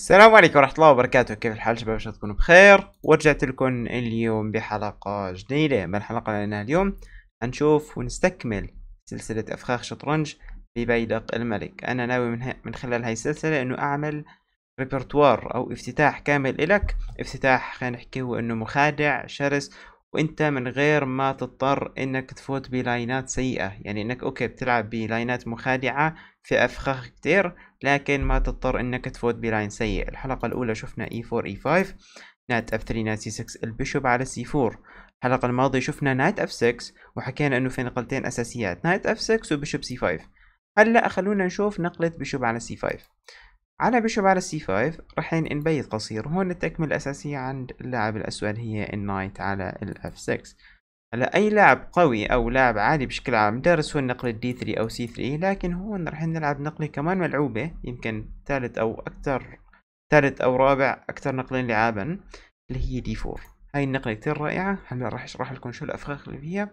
السلام عليكم ورحمة الله وبركاته كيف الحال شباب ان تكونوا بخير ورجعت لكم اليوم بحلقة جديدة من الحلقة لنا اليوم هنشوف ونستكمل سلسلة أفخاخ شطرنج ببيدق الملك أنا ناوي من, من خلال هاي السلسلة أنه أعمل ريبرتوار أو افتتاح كامل إلك افتتاح خلينا نحكي هو أنه مخادع شرس وانت من غير ما تضطر انك تفوت بلاينات سيئة يعني انك اوكي بتلعب بلاينات مخادعة في افخاخ كتير لكن ما تضطر انك تفوت بلاين سيء الحلقة الاولى شفنا e4 e5 نات f3 نات c6 البشوب على c4 الحلقة الماضية شفنا نايت f6 وحكينا انه في نقلتين اساسيات نايت f6 وبشوب c5 هلا خلونا نشوف نقلة بشوب على c5 على بيشوب على سي 5 راح نبيت قصير هون التكملة الأساسية عند اللاعب الأسود هي النايت على الاف 6 هلا أي لاعب قوي أو لاعب عالي بشكل عام دارس هو نقلة d 3 أو سي 3 لكن هون راح نلعب نقلة كمان ملعوبة يمكن ثالث أو أكثر ثالث أو رابع أكثر نقلين لعابا اللي هي دي 4 هاي النقلة كتير رائعة هلا راح اشرح لكم شو الافخاخ اللي فيها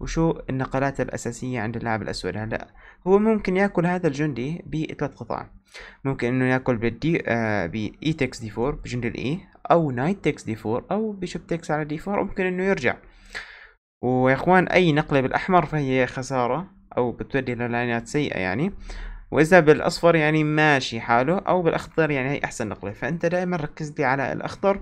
وشو النقلات الاساسية عند اللاعب الاسود هلا هو ممكن ياكل هذا الجندي بثلاث قطع ممكن انه ياكل بالدي آه باي تكس دي 4 بجندي الاي e، او نايت تكس دي 4 او بشب تكس على دي 4 ممكن انه يرجع ويا اخوان اي نقلة بالاحمر فهي خسارة او بتودي للعينات سيئة يعني واذا بالاصفر يعني ماشي حاله او بالاخضر يعني هي احسن نقلة فانت دائما ركز لي على الاخضر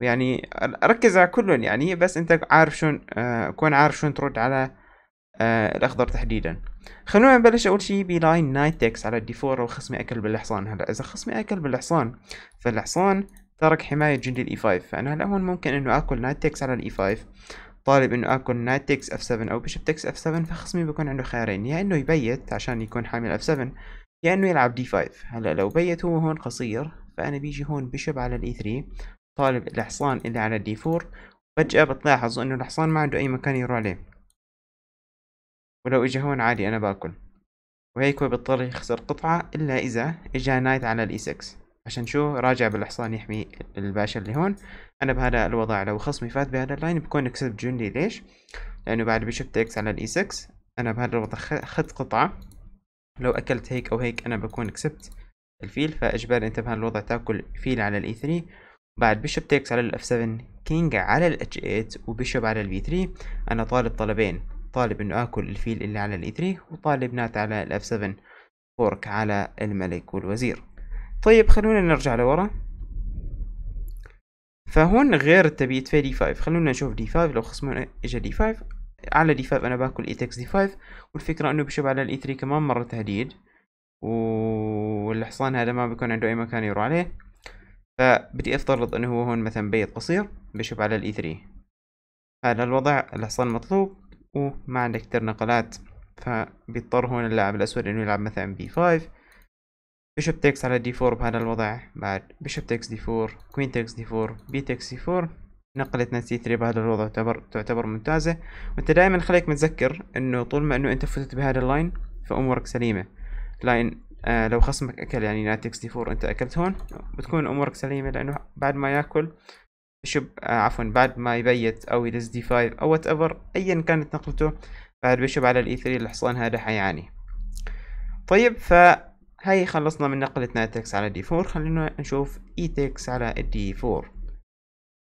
يعني ركز على كلهم يعني بس انت عارف شلون آه، كون عارف شلون ترد على آه، الاخضر تحديدا خلونا نبلش اول شي بلاين نايت تكس على الدي 4 وخصمي اكل بالحصان هلا اذا خصمي اكل بالحصان فالحصان ترك حماية جندي الاي 5 e فانا هلا هون ممكن انه اكل نايت تكس على الاي 5 e طالب انه اكل نايت تكس اف 7 او بيشب تكس اف 7 فخصمي بيكون عنده خيارين يا يعني انه يبيت عشان يكون حامل اف 7 يا يعني انه يلعب دي 5 هلا لو بيت هو هون قصير فانا بيجي هون بيشب على الاي 3 e طالب الحصان اللي على دي فور فجأة بتلاحظوا انه الحصان ما عنده اي مكان يروح عليه ولو اجى هون عادي انا باكل وهيك هو بيضطر يخسر قطعة الا اذا اجى نايت على الاي 6 عشان شو راجع بالحصان يحمي الباشا اللي هون انا بهذا الوضع لو خصمي فات بهذا اللاين بكون كسبت جندي ليش لانه بعد بشفت تكس على الاي 6 انا بهذا الوضع اخذت قطعة لو اكلت هيك او هيك انا بكون كسبت الفيل فاجباري انت بهذا الوضع تاكل فيل على الاي 3 بعد بيشوب تكس على ال F7 كينج على ال H8 وبيشوب على ال 3 أنا طالب طلبين طالب إنه آكل الفيل اللي على ال 3 e وطالب نات على ال F7 فورك على الملك والوزير طيب خلونا نرجع لورا فهون غير التبيت في D5 خلونا نشوف D5 لو خصمنا اجى D5 على D5 أنا باكل إي تكس D5 والفكرة إنه بيشوب على ال E3 كمان مرة تهديد والحصان هذا ما بيكون عنده أي مكان يروح عليه فبدي افترض انه هو هون مثلا بيض قصير بشوف على الاي 3 هذا الوضع الحصان مطلوب وما عندك كتير نقلات فبيضطر هون اللاعب الاسود انه يلعب مثلا بي 5 بيشوب تكس على دي 4 بهذا الوضع بعد بيشوب تكس دي 4 كوين تكس دي 4 بي تكس دي 4 نقلتنا سي 3 بهذا الوضع تعتبر تعتبر ممتازه وانت دائما خليك متذكر انه طول ما انه انت فتت بهذا اللاين فامورك سليمه لاين آه لو خصمك اكل يعني نايت 64 انت اكلت هون بتكون امورك سليمه لانه بعد ما ياكل شب آه عفوا بعد ما يبيت او يدز دي 5 او وات ايفر ايا كانت نقلته بعد بيشب على الاي 3 e الحصان هذا حيعاني طيب ف هاي خلصنا من نقلة نايتكس على دي 4 خلينا نشوف تكس e على الدي 4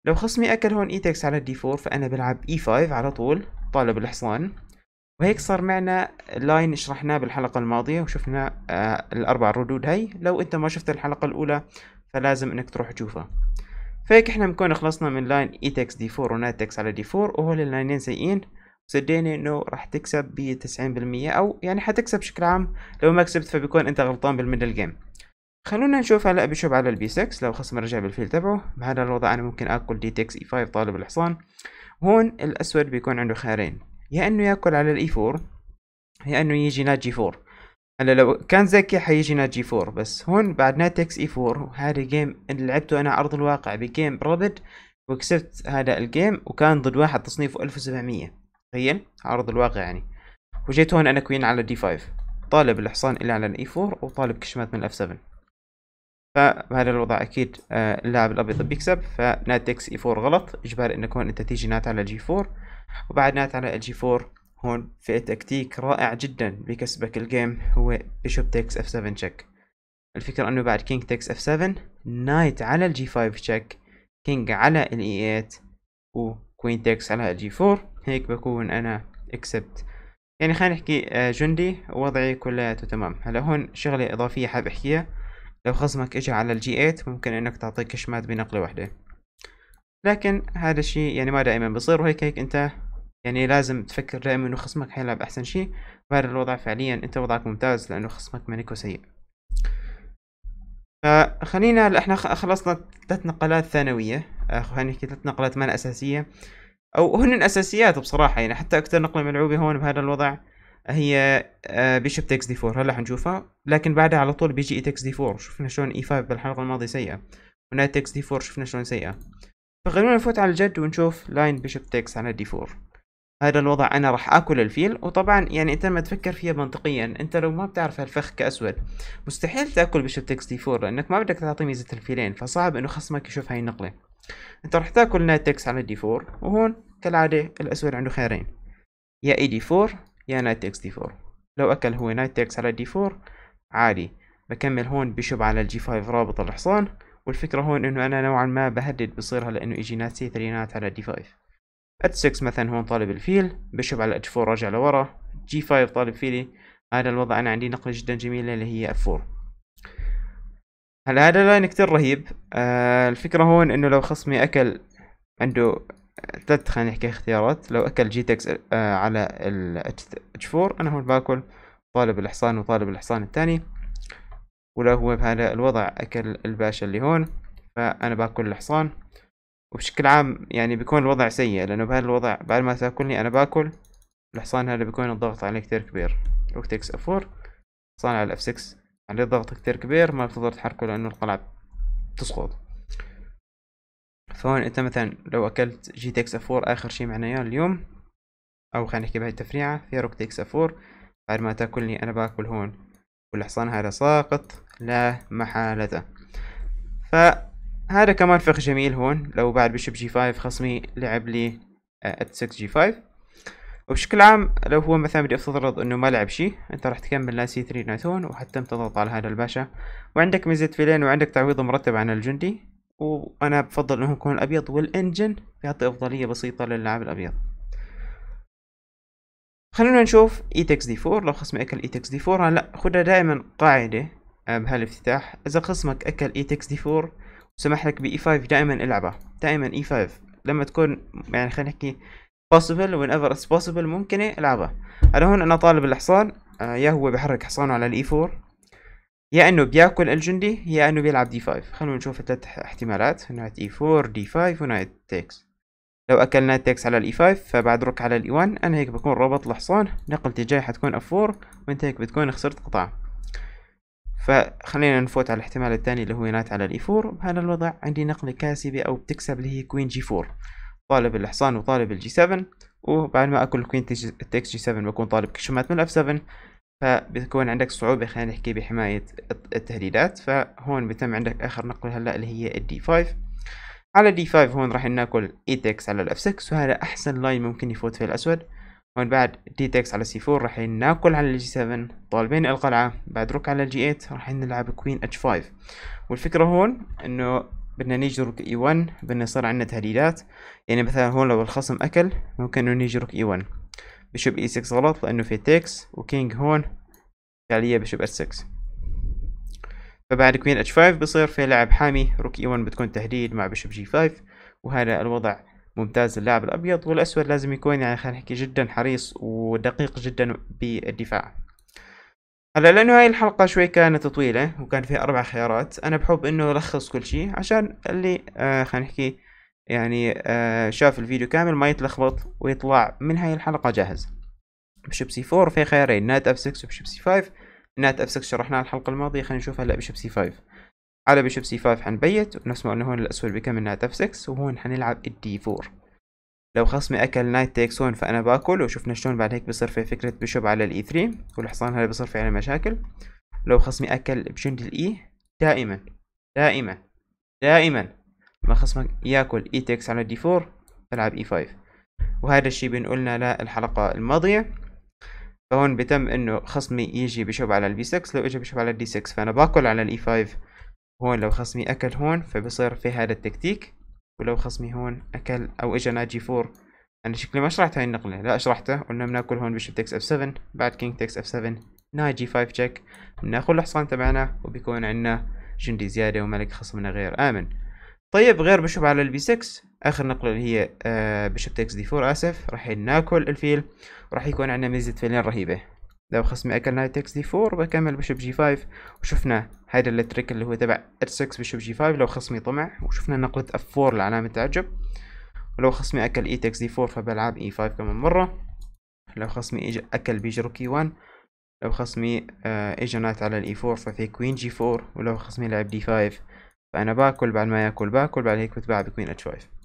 لو خصمي اكل هون تكس e على الدي 4 فانا بلعب اي 5 على طول طالب الحصان وهيك صار معنا لاين شرحناه بالحلقة الماضية وشفنا آه، الأربع ردود هاي لو أنت ما شفت الحلقة الأولى فلازم أنك تروح تشوفها فهيك احنا بنكون خلصنا من لاين تكس دي 4 وناتكس على دي 4 وهول اللاينين سيئين سدينا انه راح تكسب ب 90% او يعني حتكسب بشكل عام لو ما كسبت فبيكون انت غلطان بالميدل جيم خلونا نشوف هلا بشوب على البي 6 لو خصم رجع بالفيل تبعه بهذا الوضع انا ممكن اكل دي تكس اي 5 طالب الحصان هون الاسود بيكون عنده خيارين يا انه ياكل على الاي 4 يا انه يجي نات جي 4 هلا لو كان ذكي حيجي نات جي 4 بس هون بعد اكس اي 4 وهذا جيم اللي لعبته انا عرض الواقع بجيم رابد وكسبت هذا الجيم وكان ضد واحد تصنيفه 1700 تخيل عرض الواقع يعني وجيت هون انا كوين على دي 5 طالب الحصان الى على الاي 4 وطالب كشمات من الاف 7 فبهذا الوضع اكيد آه، اللاعب الابيض بيكسب فنات اكس اي 4 غلط اجبار انك هون انت تيجي نات على جي 4 وبعد نات على الجي 4 هون في تكتيك رائع جدا بكسبك الجيم هو بيشوب تكس اف 7 تشيك الفكرة انه بعد كينج تكس اف 7 نايت على الجي 5 تشيك كينج على الاي 8 وكوين تكس على الجي 4 هيك بكون انا اكسبت يعني خلينا نحكي آه، جندي وضعي كلياته تمام هلا هون شغلة اضافية حاب احكيها لو خصمك اجى على الجي 8 ممكن انك تعطيك كشمات بنقلة واحدة لكن هذا الشيء يعني ما دائما بصير وهيك هيك انت يعني لازم تفكر دائما انه خصمك حيلعب احسن شيء بهذا الوضع فعليا انت وضعك ممتاز لانه خصمك مانيكو سيء فخلينا هلا احنا خلصنا ثلاث نقلات ثانوية آه، خلينا نحكي ثلاث نقلات مانا اساسية او هن اساسيات بصراحة يعني حتى اكثر نقلة ملعوبة هون بهذا الوضع هي بيشوب تكس دي 4 هلا حنشوفها لكن بعدها على طول بيجي اي تكس دي 4 شفنا شلون اي e 5 بالحلقة الماضية سيئة ونايت تكس دي 4 شفنا شلون سيئة فخلونا نفوت على الجد ونشوف لاين بيشوب تكس على دي 4 هذا الوضع انا راح اكل الفيل وطبعا يعني انت لما تفكر فيها منطقيا انت لو ما بتعرف هالفخ كاسود مستحيل تاكل بشوب تكس دي 4 لانك ما بدك تعطي ميزه الفيلين فصعب انه خصمك يشوف هاي النقله انت راح تاكل نايت تكس على دي 4 وهون كالعاده الاسود عنده خيارين يا اي دي 4 يا نايت تكس دي 4 لو اكل هو نايت تكس على دي 4 عادي بكمل هون بشب على الجي 5 رابط الحصان والفكرة هون انه انا نوعا ما بهدد بصيرها لانه اجي يجي ناس سي ثرينات على دي 5 ات 6 مثلا هون طالب الفيل بشب على اتش 4 راجع لورا جي 5 طالب فيلي هذا الوضع انا عندي نقلة جدا جميلة اللي هي اف 4 هلا هذا لاين كتير رهيب آه الفكرة هون انه لو خصمي اكل عنده ثلاث خلينا نحكي اختيارات لو اكل جي تكس آه على الاتش 4 انا هون باكل طالب الحصان وطالب الحصان الثاني ولو هو بهذا الوضع أكل الباشا اللي هون فأنا باكل الحصان وبشكل عام يعني بيكون الوضع سيء لأنه بهذا الوضع بعد ما تاكلني أنا باكل الحصان هذا بيكون الضغط عليه كتير كبير روك تكس اف 4 حصان على الاف 6 عليه ضغط كتير كبير ما بتقدر تحركه لأنه القلعة بتسقط فهون انت مثلا لو اكلت جي تكس اف 4 اخر شي معناه اليوم او خلينا نحكي بهاي التفريعة في روك تكس اف 4 بعد ما تاكلني انا باكل هون والحصان هذا ساقط لا محالة فهذا كمان فخ جميل هون لو بعد بشب جي 5 خصمي لعب لي ات6 جي 5 وبشكل عام لو هو مثلا بدي افترض انه ما لعب شيء انت راح تكمل لا سي 3 ناتون وحتم وحتى تضغط على هذا الباشا وعندك ميزة فيلين وعندك تعويض مرتب عن الجندي وانا بفضل انه يكون الابيض والانجن يعطي افضلية بسيطة للاعب الابيض خلونا نشوف اي تكس دي فور لو خصمي اكل e اي تكس دي فور هلا خدها دائما قاعدة آه، بهالافتتاح اذا خصمك اكل اي تكس دي فور وسمح لك باي 5 دائما العبها دائما اي e 5 لما تكون يعني خلينا نحكي possible whenever it's possible ممكنه العبها انا هون انا طالب الحصان آه، يا هو بحرك حصانه على الاي 4 يا انه بياكل الجندي يا انه بيلعب دي 5 خلونا نشوف الثلاث احتمالات نايت اي 4 دي 5 ونايت تكس لو أكلنا تكس على الاي 5 e فبعد رك على الاي 1 e أنا هيك بكون ربط الحصان نقل تجاهي حتكون اف 4 وانت هيك بتكون خسرت قطعة فخلينا نفوت على الاحتمال الثاني اللي هو ينات على الاي 4 e بهذا الوضع عندي نقلة كاسبة أو بتكسب اللي هي كوين جي 4 طالب الحصان وطالب الجي 7 وبعد ما أكل كوين تكس جي 7 بكون طالب كشمات من الاف 7 فبتكون عندك صعوبة خلينا نحكي بحماية التهديدات فهون بتم عندك آخر نقلة هلا اللي هي الدي 5 على دي 5 هون راح ناكل اي e تكس على الاف 6 وهذا احسن لاين ممكن يفوت فيه الاسود ومن بعد دي تكس على سي 4 راح ناكل على الجي 7 طالبين القلعة بعد روك على الجي 8 راح نلعب كوين اتش 5 والفكرة هون انه بدنا روك اي 1 بدنا يصير عندنا تهديدات يعني مثلا هون لو الخصم اكل ممكن انه روك اي 1 بشب اي 6 غلط لانه في تكس وكينج هون فعليا بشب اتش 6 فبعد كوين اتش 5 بصير في لاعب حامي روك اي 1 بتكون تهديد مع بشب جي 5 وهذا الوضع ممتاز للاعب الابيض والاسود لازم يكون يعني خلينا نحكي جدا حريص ودقيق جدا بالدفاع هلا لانه هاي الحلقة شوي كانت طويلة وكان فيها اربع خيارات انا بحب انه الخص كل شيء عشان اللي آه خلينا نحكي يعني آه شاف الفيديو كامل ما يتلخبط ويطلع من هاي الحلقة جاهز بشب سي 4 في خيارين نات اف 6 وبشب سي 5 نات اف 6 شرحناها الحلقه الماضيه خلينا نشوف هلا بشب سي 5 على بشب سي 5 حنبيت ونفس ما قلنا هون الاسود بكمل نات اف 6 وهون حنلعب الدي 4 لو خصمي اكل نايت تيكس هون فانا باكل وشفنا شلون بعد هيك بصير في فكره بشب على الاي 3 e والحصان هلا بصير في عليه مشاكل لو خصمي اكل بجند الاي e، دائما دائما دائما ما خصمك ياكل اي e تيكس على دي 4 العب اي 5 وهذا الشيء بنقولنا للحلقه الماضيه فهون بتم انه خصمي يجي بشوب على البي 6 لو اجى بشوب على الدي 6 فانا باكل على الاي 5 e هون لو خصمي اكل هون فبصير في هذا التكتيك ولو خصمي هون اكل او اجى ناجي 4 انا شكلي ما شرحت هاي النقله لا شرحته قلنا بناكل هون بشوب تكس اف 7 بعد كينج تكس اف 7 ناجي 5 تشيك بناخذ الحصان تبعنا وبيكون عندنا جندي زياده وملك خصمنا غير امن طيب غير بشوب على البي 6 اخر نقله اللي هي آه بشب تكس دي فور اسف راح ناكل الفيل وراح يكون عندنا ميزه فيلين رهيبه لو خصمي اكل نايت تكس دي فور بكمل بشب جي 5 وشفنا هيدا التريك اللي هو تبع ار6 بشب جي 5 لو خصمي طمع وشفنا نقله اف 4 لعلامه تعجب ولو خصمي اكل اي تكس دي 4 فبلعب اي e 5 كمان مره لو خصمي اكل كي 1 لو خصمي اجى آه، نايت على الاي e 4 ففي كوين جي 4 ولو خصمي لعب دي 5 فانا باكل بعد ما ياكل باكل بعد هيك بتباع بكوين اتش 5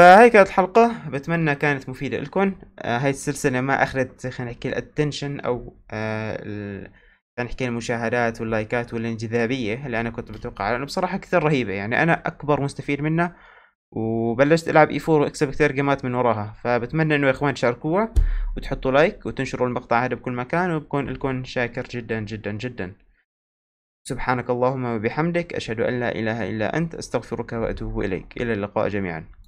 فهي كانت الحلقة بتمنى كانت مفيدة لكم آه هاي السلسلة ما أخذت خلينا نحكي الاتنشن أو آه ال... خلينا نحكي المشاهدات واللايكات والانجذابية اللي أنا كنت متوقعها لأنه بصراحة كثير رهيبة يعني أنا أكبر مستفيد منها وبلشت العب اي e 4 واكسب كثير جيمات من وراها فبتمنى انه يا اخوان تشاركوها وتحطوا لايك وتنشروا المقطع هذا بكل مكان وبكون لكم شاكر جدا جدا جدا سبحانك اللهم وبحمدك اشهد ان لا اله الا انت استغفرك واتوب اليك الى اللقاء جميعا